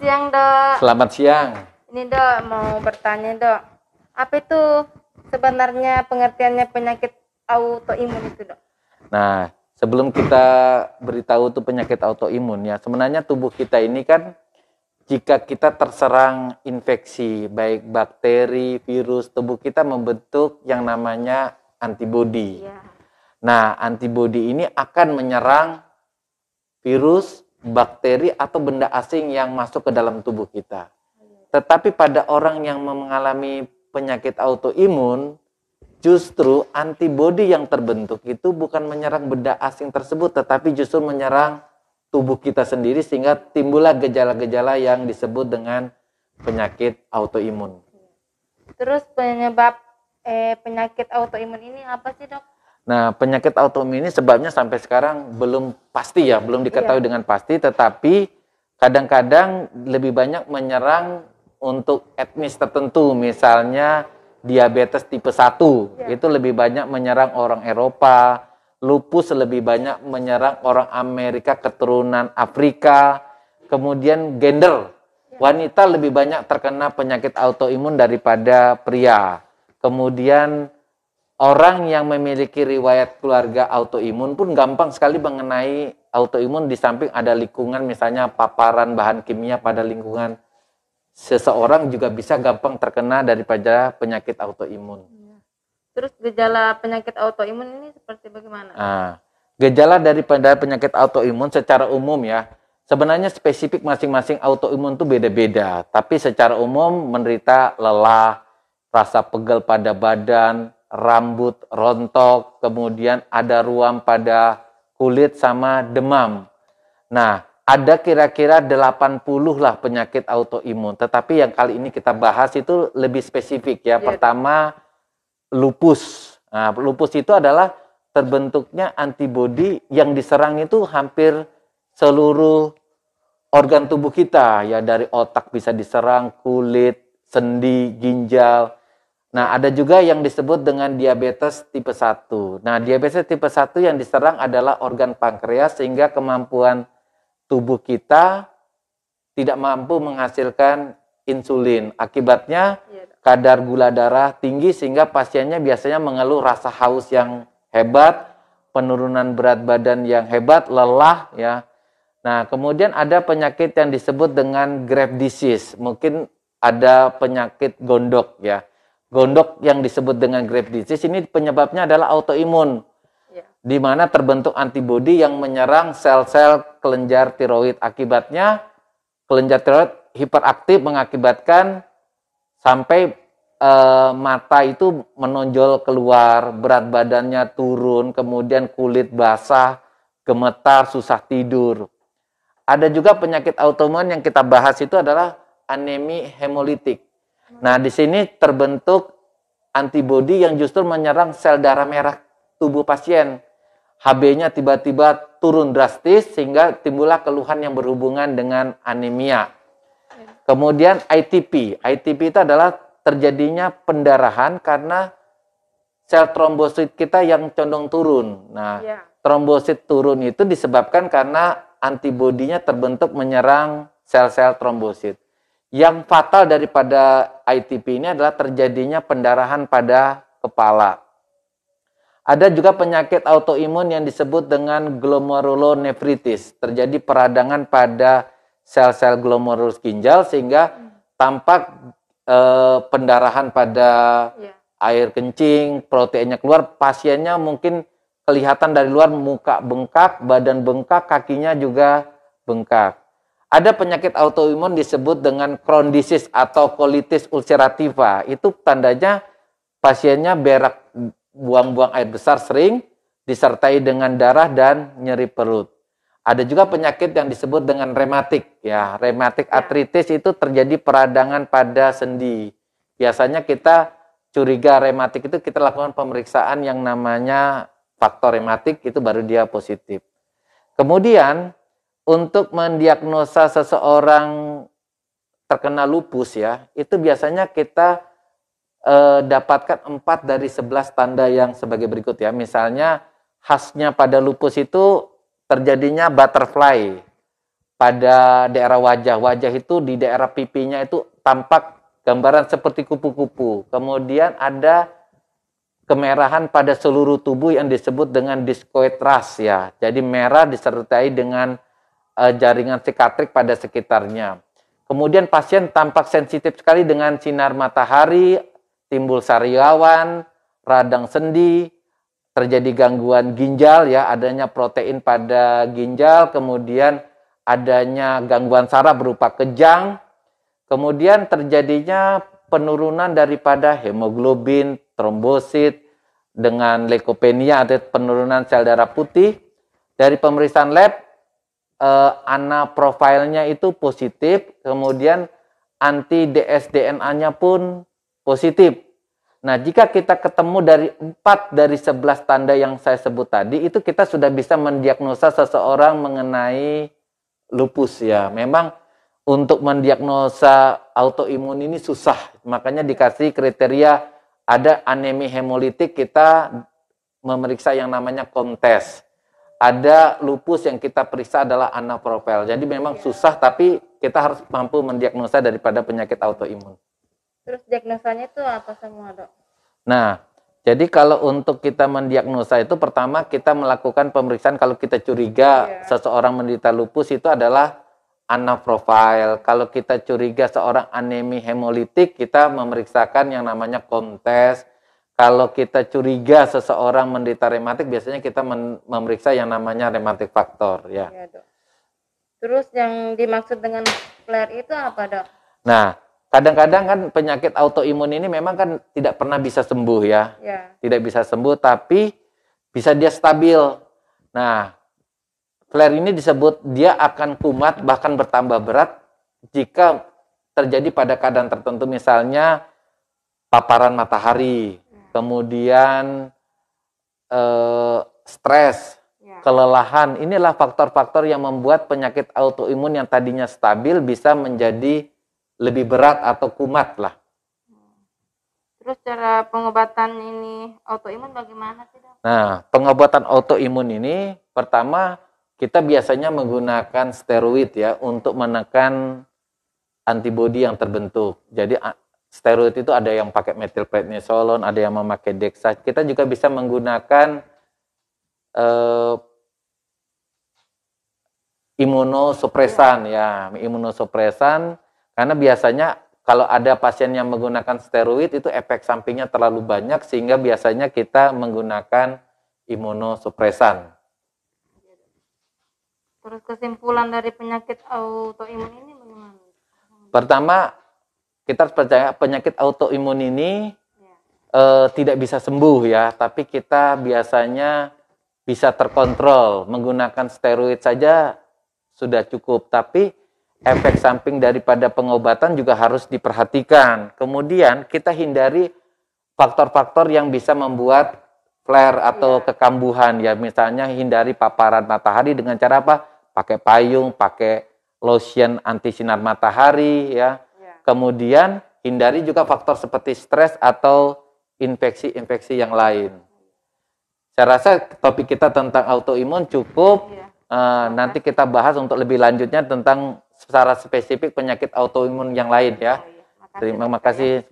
siang, Dok. Selamat siang. Ini, Dok, mau bertanya, Dok. Apa itu sebenarnya pengertiannya penyakit autoimun itu, Dok? Nah, sebelum kita beritahu itu penyakit autoimun ya, sebenarnya tubuh kita ini kan jika kita terserang infeksi baik bakteri, virus, tubuh kita membentuk yang namanya antibodi. Ya. Nah, antibodi ini akan menyerang virus, bakteri atau benda asing yang masuk ke dalam tubuh kita. Tetapi pada orang yang mengalami penyakit autoimun, justru antibodi yang terbentuk itu bukan menyerang benda asing tersebut, tetapi justru menyerang tubuh kita sendiri sehingga timbullah gejala-gejala yang disebut dengan penyakit autoimun. Terus penyebab eh, penyakit autoimun ini apa sih dok? Nah, penyakit autoimun ini sebabnya sampai sekarang belum pasti ya, belum diketahui iya. dengan pasti, tetapi kadang-kadang lebih banyak menyerang untuk etnis tertentu, misalnya diabetes tipe 1, iya. itu lebih banyak menyerang orang Eropa, lupus lebih banyak menyerang orang Amerika keturunan Afrika, kemudian gender, iya. wanita lebih banyak terkena penyakit autoimun daripada pria. Kemudian orang yang memiliki riwayat keluarga autoimun pun gampang sekali mengenai autoimun di samping ada lingkungan misalnya paparan bahan kimia pada lingkungan seseorang juga bisa gampang terkena daripada penyakit autoimun. Iya. Terus gejala penyakit autoimun ini seperti bagaimana? Nah, gejala daripada penyakit autoimun secara umum ya, sebenarnya spesifik masing-masing autoimun itu beda-beda, tapi secara umum menderita lelah, rasa pegel pada badan, rambut rontok, kemudian ada ruam pada kulit sama demam. Nah, ada kira-kira 80 lah penyakit autoimun. Tetapi yang kali ini kita bahas itu lebih spesifik ya. Iya. Pertama lupus. Nah, lupus itu adalah terbentuknya antibodi yang diserang itu hampir seluruh organ tubuh kita ya dari otak bisa diserang, kulit, sendi, ginjal, Nah, ada juga yang disebut dengan diabetes tipe 1. Nah, diabetes tipe 1 yang diserang adalah organ pankreas sehingga kemampuan tubuh kita tidak mampu menghasilkan insulin. Akibatnya iya, kadar gula darah tinggi sehingga pasiennya biasanya mengeluh rasa haus yang hebat, penurunan berat badan yang hebat, lelah ya. Nah, kemudian ada penyakit yang disebut dengan grave disease. Mungkin ada penyakit gondok ya Gondok yang disebut dengan grave disease ini penyebabnya adalah autoimun. Ya. Di mana terbentuk antibodi yang menyerang sel-sel kelenjar tiroid. Akibatnya kelenjar tiroid hiperaktif mengakibatkan sampai e, mata itu menonjol keluar, berat badannya turun, kemudian kulit basah, gemetar, susah tidur. Ada juga penyakit autoimun yang kita bahas itu adalah anemia hemolitik. Nah, di sini terbentuk antibodi yang justru menyerang sel darah merah tubuh pasien. HB-nya tiba-tiba turun drastis sehingga timbullah keluhan yang berhubungan dengan anemia. Kemudian ITP. ITP itu adalah terjadinya pendarahan karena sel trombosit kita yang condong turun. Nah, yeah. trombosit turun itu disebabkan karena antibodinya terbentuk menyerang sel-sel trombosit yang fatal daripada ITP ini adalah terjadinya pendarahan pada kepala. Ada juga penyakit autoimun yang disebut dengan glomerulonefritis. Terjadi peradangan pada sel-sel glomerulus ginjal sehingga tampak eh, pendarahan pada yeah. air kencing, proteinnya keluar, pasiennya mungkin kelihatan dari luar muka bengkak, badan bengkak, kakinya juga bengkak. Ada penyakit autoimun disebut dengan Crohn disease atau colitis ulcerativa. Itu tandanya pasiennya berak buang-buang air besar sering disertai dengan darah dan nyeri perut. Ada juga penyakit yang disebut dengan rematik ya. Rematik ya. artritis itu terjadi peradangan pada sendi. Biasanya kita curiga rematik itu kita lakukan pemeriksaan yang namanya faktor rematik itu baru dia positif. Kemudian untuk mendiagnosa seseorang terkena lupus ya, itu biasanya kita e, dapatkan empat dari sebelas tanda yang sebagai berikut ya. Misalnya khasnya pada lupus itu terjadinya butterfly pada daerah wajah. Wajah itu di daerah pipinya itu tampak gambaran seperti kupu-kupu. Kemudian ada kemerahan pada seluruh tubuh yang disebut dengan discoid rash ya. Jadi merah disertai dengan uh, jaringan sikatrik pada sekitarnya. Kemudian pasien tampak sensitif sekali dengan sinar matahari, timbul sariawan, radang sendi, terjadi gangguan ginjal ya, adanya protein pada ginjal, kemudian adanya gangguan saraf berupa kejang, kemudian terjadinya penurunan daripada hemoglobin, trombosit dengan leukopenia atau penurunan sel darah putih. Dari pemeriksaan lab eh, ANA profilnya itu positif, kemudian anti dsDNA-nya pun positif. Nah, jika kita ketemu dari empat dari sebelas tanda yang saya sebut tadi, itu kita sudah bisa mendiagnosa seseorang mengenai lupus ya. Memang untuk mendiagnosa autoimun ini susah. Makanya dikasih kriteria ada anemia hemolitik kita memeriksa yang namanya kontes ada lupus yang kita periksa adalah anapropel. Jadi memang iya. susah tapi kita harus mampu mendiagnosa daripada penyakit autoimun. Terus diagnosanya itu apa semua, Dok? Nah, jadi kalau untuk kita mendiagnosa itu pertama kita melakukan pemeriksaan kalau kita curiga ya. seseorang menderita lupus itu adalah anaprofil. Kalau kita curiga seorang anemi hemolitik, kita memeriksakan yang namanya kontes, kalau kita curiga seseorang menderita rematik, biasanya kita memeriksa yang namanya rematik faktor, ya. ya dok. Terus yang dimaksud dengan flare itu apa, dok? Nah, kadang-kadang kan penyakit autoimun ini memang kan tidak pernah bisa sembuh ya. ya. Tidak bisa sembuh, tapi bisa dia stabil. Nah, flare ini disebut dia akan kumat bahkan bertambah berat jika terjadi pada keadaan tertentu, misalnya paparan matahari kemudian eh, stres, ya. kelelahan. Inilah faktor-faktor yang membuat penyakit autoimun yang tadinya stabil bisa menjadi lebih berat atau kumat lah. Terus cara pengobatan ini autoimun bagaimana sih? Nah, pengobatan autoimun ini pertama kita biasanya menggunakan steroid ya untuk menekan antibodi yang terbentuk. Jadi steroid itu ada yang pakai methylprednisolone, ada yang memakai dexa. Kita juga bisa menggunakan uh, imunosupresan ya, imunosupresan karena biasanya kalau ada pasien yang menggunakan steroid itu efek sampingnya terlalu banyak sehingga biasanya kita menggunakan imunosupresan. Terus kesimpulan dari penyakit autoimun ini bagaimana? Pertama, kita harus percaya penyakit autoimun ini ya. uh, tidak bisa sembuh ya, tapi kita biasanya bisa terkontrol menggunakan steroid saja sudah cukup, tapi efek samping daripada pengobatan juga harus diperhatikan. Kemudian kita hindari faktor-faktor yang bisa membuat flare atau ya. kekambuhan ya, misalnya hindari paparan matahari dengan cara apa? Pakai payung, pakai lotion anti sinar matahari ya kemudian hindari juga faktor seperti stres atau infeksi-infeksi yang lain. Saya rasa topik kita tentang autoimun cukup. Iya. Uh, nanti kita bahas untuk lebih lanjutnya tentang secara spesifik penyakit autoimun yang lain ya. Oh, iya. Terima kasih. Ya.